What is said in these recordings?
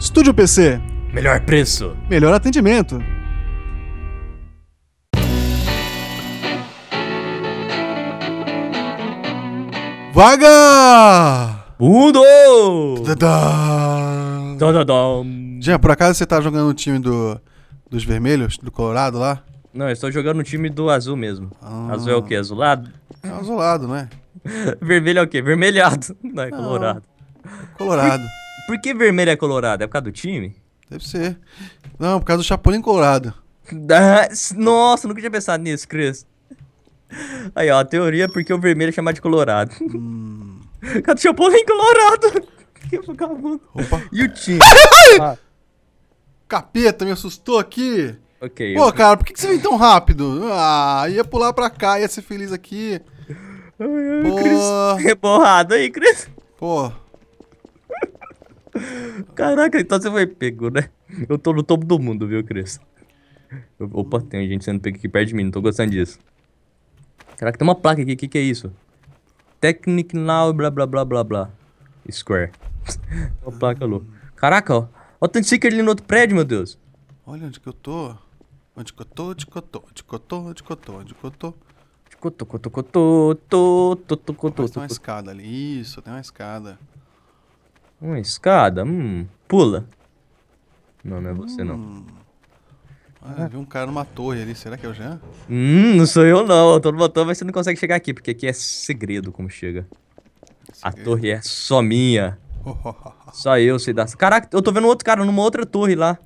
Estúdio PC. Melhor preço. Melhor atendimento. Vaga! Mundo! Tadadam. Jean, por acaso você tá jogando o time do, dos vermelhos, do Colorado lá? Não, eu estou jogando o time do azul mesmo. Ah. Azul é o quê? Azulado? É azulado, né? Vermelho é o quê? Vermelhado. Não, é Não. colorado. Colorado. Por que vermelho é colorado? É por causa do time? Deve ser. Não, por causa do Chapolin Colorado. Nossa, nunca tinha pensado nisso, Cris. Aí, ó, a teoria é porque o vermelho é chamado de colorado. Hum. Cadê o Chapolin Colorado? Que vagabundo. Opa. E o time? ah. Capeta, me assustou aqui. Ok. Pô, eu... cara, por que, você veio tão rápido? Ah, ia pular pra cá, ia ser feliz aqui. Ai, ai, Pô. Cris. Reborrado é aí, Cris. Pô. Caraca, então você foi pego, né? Eu tô no topo do mundo, viu, Cris? opa, tem gente sendo pego aqui perto de mim, não tô gostando disso. Caraca, tem uma placa aqui, o que, que é isso? Technic now, blá blá blá blá blá. Square. uma placa louca. Caraca, ó. Ó o tanto ali no outro prédio, meu Deus. Olha onde que eu tô. Onde que eu tô, onde que eu tô, onde que eu tô, onde que eu tô, onde que eu tô. Cotô, cotô, cotô, tô, tô, tô, tô, tô. Tem uma escada ali. Isso, tem uma escada. Uma escada? Hum. Pula. Não, não é você não. Hum. Ah, eu vi um cara numa torre ali, será que é o Jean? Hum, não sou eu não. Eu tô no botão, mas você não consegue chegar aqui, porque aqui é segredo como chega. Segredo. A torre é só minha. só eu sei dar... Caraca, eu tô vendo outro cara numa outra torre lá.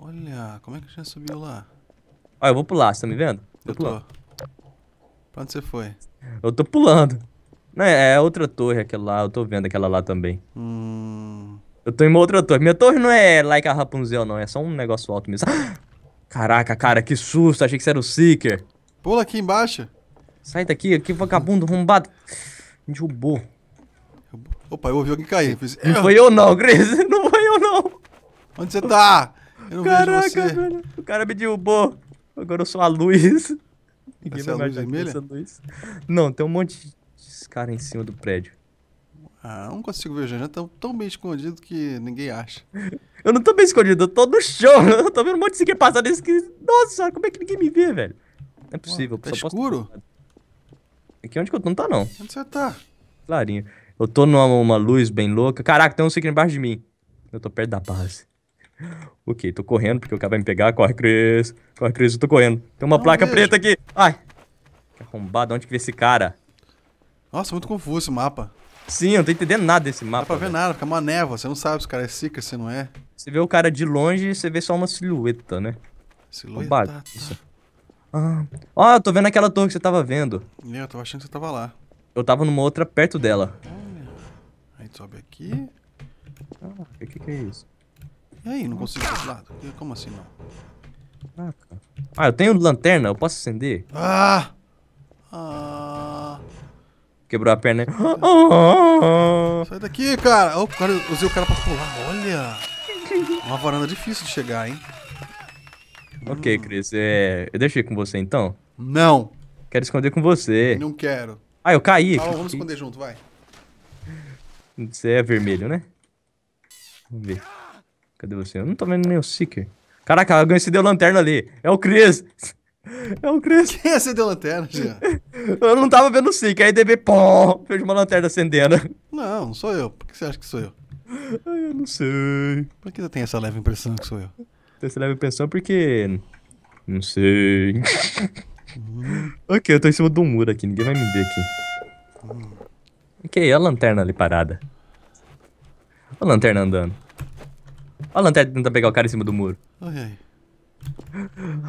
Olha, como é que o Jean subiu lá? Olha, eu vou pular, você tá me vendo? eu tô. Pra onde você foi? Eu tô pulando. Não, é, é, outra torre aquela lá, eu tô vendo aquela lá também. Hum. Eu tô em uma outra torre. Minha torre não é like a Rapunzel, não. É só um negócio alto mesmo. Caraca, cara, que susto. Achei que você era o Seeker. Pula aqui embaixo. Sai daqui, que vagabundo, arrombado. Me derrubou. Opa, eu ouvi alguém cair. Não ah! foi eu não, Grace? Não foi eu não. Onde você tá? Eu não Caraca, vejo você. Velho. O cara me derrubou. Agora eu sou a luz. Ninguém Essa é a luz vermelha? Luz. Não, tem um monte esses caras em cima do prédio? Ah, não consigo ver o Janjan tão, tão bem escondido que ninguém acha. eu não tô bem escondido, eu tô no chão. Eu tô vendo um monte de seguir passar desse que. Nossa, como é que ninguém me vê, velho? Não é possível. É tá escuro? Posso... Aqui onde que eu tô não tá, não. Onde você tá? Clarinho. Eu tô numa luz bem louca. Caraca, tem um secreto embaixo de mim. Eu tô perto da base. ok, tô correndo porque o cara vai me pegar. Corre, Cris. Corre, Cris, eu tô correndo. Tem uma não placa vejo. preta aqui. Ai. Que arrombado, onde que vê esse cara? Nossa, muito confuso esse mapa. Sim, eu não tô entendendo nada desse mapa. Não dá pra ver nada, fica uma névoa, você não sabe se o cara é sica, se não é. Você vê o cara de longe e você vê só uma silhueta, né? Silhueta. Tá. Ah, ó, ah, oh, eu tô vendo aquela torre que você tava vendo. É, eu tava achando que você tava lá. Eu tava numa outra perto dela. Olha. Aí sobe aqui. Ah, o que, que é isso? E aí, não consigo desse lado? Como assim não? Ah, eu tenho lanterna, eu posso acender? Ah! Ah! Quebrou a perna. Sai daqui, cara. Oh, o cara. Usei o cara pra pular. Olha. Uma varanda difícil de chegar, hein? Ok, hum. Cris. É... Eu deixei com você, então? Não. Quero esconder com você. Não quero. Ah, eu caí. Ah, vamos esconder junto, vai. Você é vermelho, né? Vamos ver. Cadê você? Eu não tô vendo nem o Seeker. Caraca, alguém se deu lanterna ali. É o Chris. É um Crespo. Quem acendeu a lanterna, Jean? eu não tava vendo o SIC, aí DB, pô, fez uma lanterna acendendo. Não, não sou eu. Por que você acha que sou eu? Ai, eu não sei. Por que você tem essa leve impressão que sou eu? Tem essa leve impressão porque... Não sei. ok, eu tô em cima de um muro aqui, ninguém vai me ver aqui. Ok, é olha a lanterna ali parada. Olha a lanterna andando. Olha a lanterna tentando pegar o cara em cima do muro. Olha aí.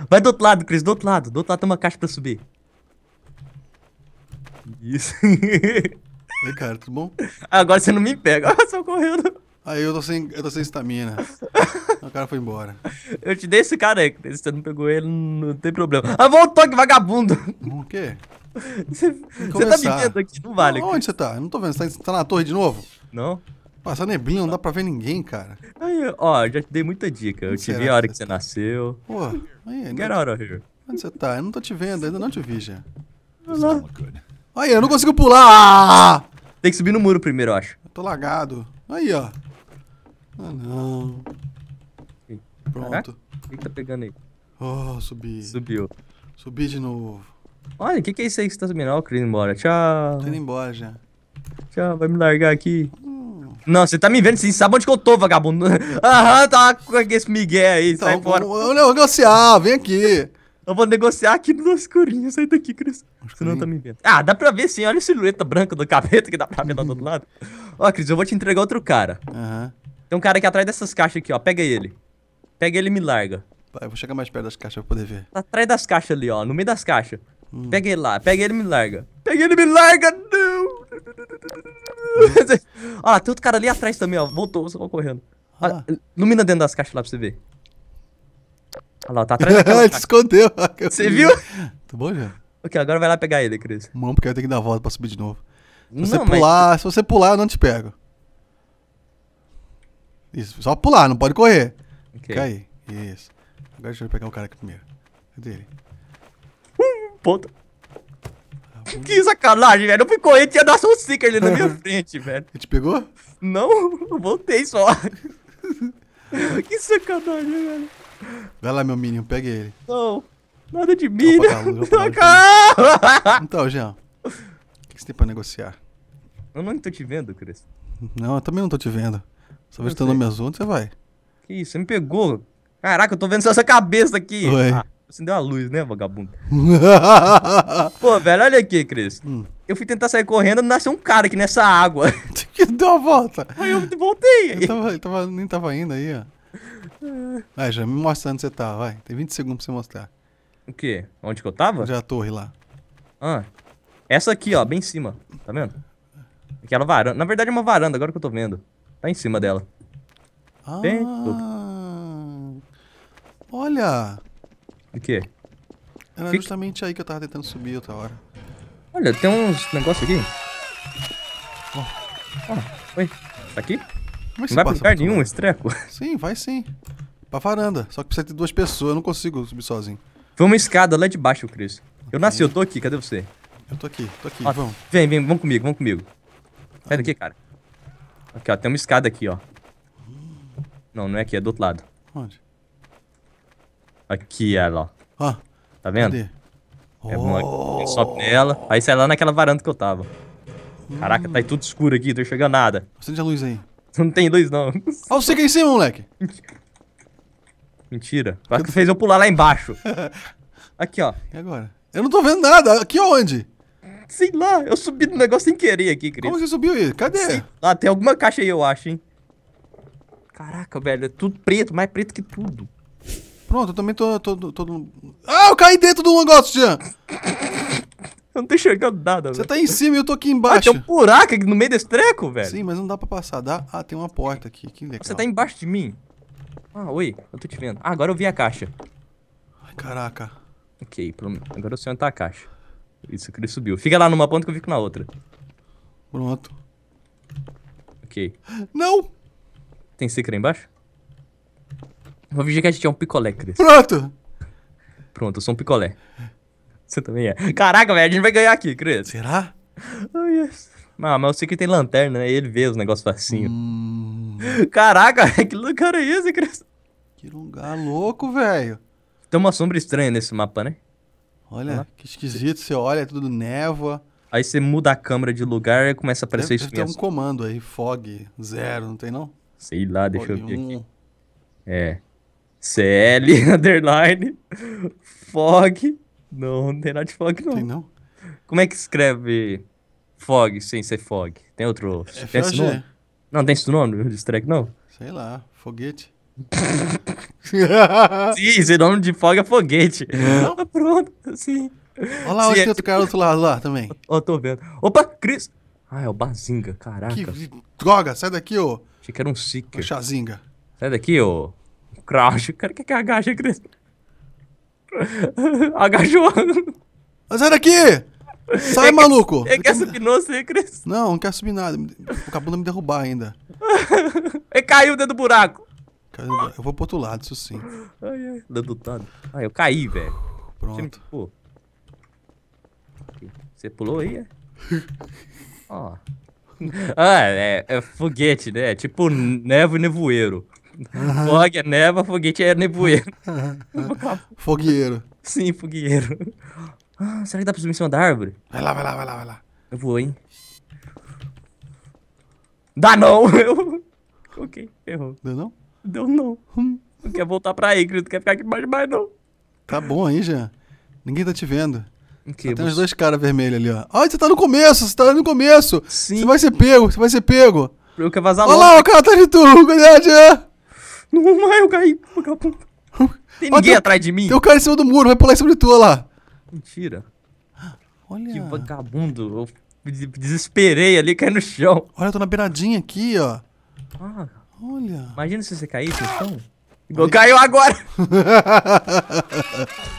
Vai do outro lado, Cris, do outro lado. Do outro lado tem uma caixa pra subir. Isso. Oi, cara, tudo bom? Agora você não me pega. Ah, só correndo. Aí eu tô sem, eu tô sem estamina. o cara foi embora. Eu te dei esse cara aí, se você não pegou ele, não tem problema. Ah, voltou que vagabundo. O quê? Você, você tá me vendo aqui, não vale. Onde você tá? Eu não tô vendo, você tá, tá na torre de novo? Não. Passa neblina, não dá pra ver ninguém, cara. Aí, ó, já te dei muita dica. Eu te vi a hora que você tá? nasceu. Pô, aí, Get out of here. Onde você tá? Eu não tô te vendo, ainda não te vi já. Tá Olha Aí, eu não consigo pular! Tem que subir no muro primeiro, eu acho. Eu tô lagado. Aí, ó. Ah, não. Pronto. O que, tá pegando aí? Oh, subi. Subiu. Subi de novo. Olha, o que, que é isso aí que você tá subindo? Ó, o Krillin embora. Tchau. Tô indo embora já. Tchau, vai me largar aqui. Não, você tá me vendo, você sabe onde que eu tô, vagabundo. Aham, tá com esse migué aí, então, sai fora. Eu vou negociar, vem aqui. Eu vou negociar aqui no escurinho, sai daqui, Cris. Você não tá me vendo. Ah, dá pra ver sim, olha a silhueta branca do capeta que dá pra ver do outro lado. Ó, Cris, eu vou te entregar outro cara. Aham. Tem um cara aqui atrás dessas caixas aqui, ó. Pega ele. Pega ele e me larga. Vai, eu vou chegar mais perto das caixas pra poder ver. Tá atrás das caixas ali, ó. No meio das caixas. Hum. Pega ele lá, pega ele e me larga. Pega ele e me larga, não! Olha lá, tem outro cara ali atrás também, ó. Voltou, só correndo. Ah. Olha, Ilumina dentro das caixas lá pra você ver. Olha lá, tá atrás daquela Ele escondeu. Você viu? Tá bom, já. Ok, agora vai lá pegar ele, Cris. Mão, porque eu tenho que dar a volta pra subir de novo. Se você não, pular, mas... se você pular, eu não te pego. Isso, só pular, não pode correr. Okay. Fica aí. Isso. Agora deixa eu pegar o cara aqui primeiro. Cadê ele? Ponto. Que sacanagem, velho. Eu fui correndo e tinha dado um sticker ali na minha frente, velho. Ele te pegou? Não, eu voltei só. que sacanagem, velho. Vai lá, meu Minion, pega ele. Não, nada de Minion. Opa, então, Jean, o que você tem pra negociar? Eu não tô te vendo, Cris. Não, eu também não tô te vendo. Só vejo teu nome azul, onde você vai? Que isso, você me pegou. Caraca, eu tô vendo só essa cabeça aqui. Oi. Ah. Acendeu uma luz, né, vagabundo? Pô, velho, olha aqui, Cris. Hum. Eu fui tentar sair correndo, nasceu um cara aqui nessa água. que deu uma volta. Aí eu voltei. Eu, tava, eu tava, nem tava indo aí, ó. Vai, ah. já me mostra onde você tá, vai. Tem 20 segundos pra você mostrar. O quê? Onde que eu tava? Já a torre lá. Ah. Essa aqui, ó, bem em cima. Tá vendo? Aquela varanda. Na verdade é uma varanda, agora que eu tô vendo. Tá em cima dela. Ah. Bem... Olha! O quê? Era justamente aí que eu tava tentando subir outra hora. Olha, tem uns negócios aqui. Ó. Oh. Oh, oi. Tá aqui? Mas é não vai pra lugar nenhum, esse treco? Sim, vai sim. Pra varanda. Só que precisa ter duas pessoas, eu não consigo subir sozinho. Foi uma escada lá de baixo, Cris. Eu nasci, eu tô aqui, cadê você? Eu tô aqui, tô aqui, ó, vamos. Vem, vem, vamos comigo, vamos comigo. Sai daqui, cara. Aqui, ó, tem uma escada aqui, ó. Não, não é aqui, é do outro lado. Onde? Aqui ela, ó. Ah, tá vendo? Cadê? É uma... oh. nela, aí sai lá naquela varanda que eu tava. Caraca, hum. tá aí tudo escuro aqui, tô enxergando nada. Acende a luz aí. Não tem luz, não. Olha o C aí em cima, moleque. Mentira. Quase que fez eu pular lá embaixo. Aqui, ó. E agora? Eu não tô vendo nada. Aqui onde? Sei lá, eu subi no negócio sem querer aqui, Cris. Como você subiu aí? Cadê? Sei lá, tem alguma caixa aí, eu acho, hein. Caraca, velho, é tudo preto, mais preto que tudo. Pronto, eu também tô, tô, tô, tô... Ah, eu caí dentro do negócio, Jean! Eu não tô enxergando nada, Você tá em cima e eu tô aqui ah, embaixo. Ah, tem um buraco aqui no meio desse treco, velho. Sim, mas não dá pra passar. Dá? Ah, tem uma porta aqui. Que legal. Você tá embaixo de mim? Ah, oi. Eu tô te vendo. Ah, agora eu vi a caixa. Ai, caraca. Ok, agora eu sei onde tá a caixa. Isso, ele subiu. Fica lá numa ponta que eu fico na outra. Pronto. Ok. Não! Tem secret embaixo? Vou fingir que a gente é um picolé, Cris. Pronto! Pronto, eu sou um picolé. Você também é. Caraca, velho, a gente vai ganhar aqui, Cris. Será? É. Oh, yes. mas eu sei que tem lanterna, né? Ele vê os negócios facinho. Hum. Caraca, que lugar é esse, Cris? Que lugar louco, velho. Tem uma sombra estranha nesse mapa, né? Olha, ah. que esquisito. Você olha, é tudo névoa. Aí você muda a câmera de lugar e começa a aparecer deve, isso deve mesmo. Tem um comando aí, fog, zero, não tem não? Sei lá, deixa fog eu ver um. aqui. É. CL underline fog. Não, não tem nada de fog, não. Tem não. Como é que escreve fog sem ser fog? Tem outro. É, tem esse nome? É. Não, tem esse nome desse não? Sei lá, foguete. sim, esse nome de fog é foguete. Não? Ah, pronto, sim. Olha lá, olha é... outro cara do outro lado lá também. Ó, tô vendo. Opa, Cris. Ah, é o Bazinga, caraca. Que droga, sai daqui, ô. Achei que era um Seeker. O Chazinga. Sai daqui, ô crouch. O cara quer que agacha cresça. Agachou. era aqui? Sai, é maluco! Ele é que subir não, você Cris? Não, não quero subir nada. Acabou de me derrubar ainda. Ele caiu dentro do buraco. Eu vou pro outro lado, isso sim. Ai, ai. Dedutado. Ai, eu caí, velho. Pronto. Você, você pulou aí, é? Ó. Ah, é, é foguete, né? É tipo nevo e nevoeiro. Uhum. Fog é neva, foguete é nevoeiro. Uhum. fogueiro. Sim, fogueiro. Ah, será que dá pra subir em cima da árvore? Vai lá, vai lá, vai lá, vai lá. Eu vou, hein? Dá não! Eu... ok, errou. Deu não? Deu não. Hum. Não quer voltar pra aí, querido. Não quer ficar aqui mais mais não. Tá bom aí, Jean. Ninguém tá te vendo. Okay, tem uns dois caras vermelhos ali, ó. Ai, você tá no começo, você tá no começo. Sim. Você vai ser pego, você vai ser pego. Eu quero vazar Olha lá, o cara tá de tu, cuidado, Jean. Não, eu caí, vagabundo. Tem ninguém atrás de mim? Tem o um cara em cima do muro, vai pular em cima de tu, lá. Mentira. Olha. Que vagabundo. Eu desesperei ali, caí no chão. Olha, eu tô na beiradinha aqui, ó. Ah. Olha. Imagina se você caísse no chão. Igual caiu agora.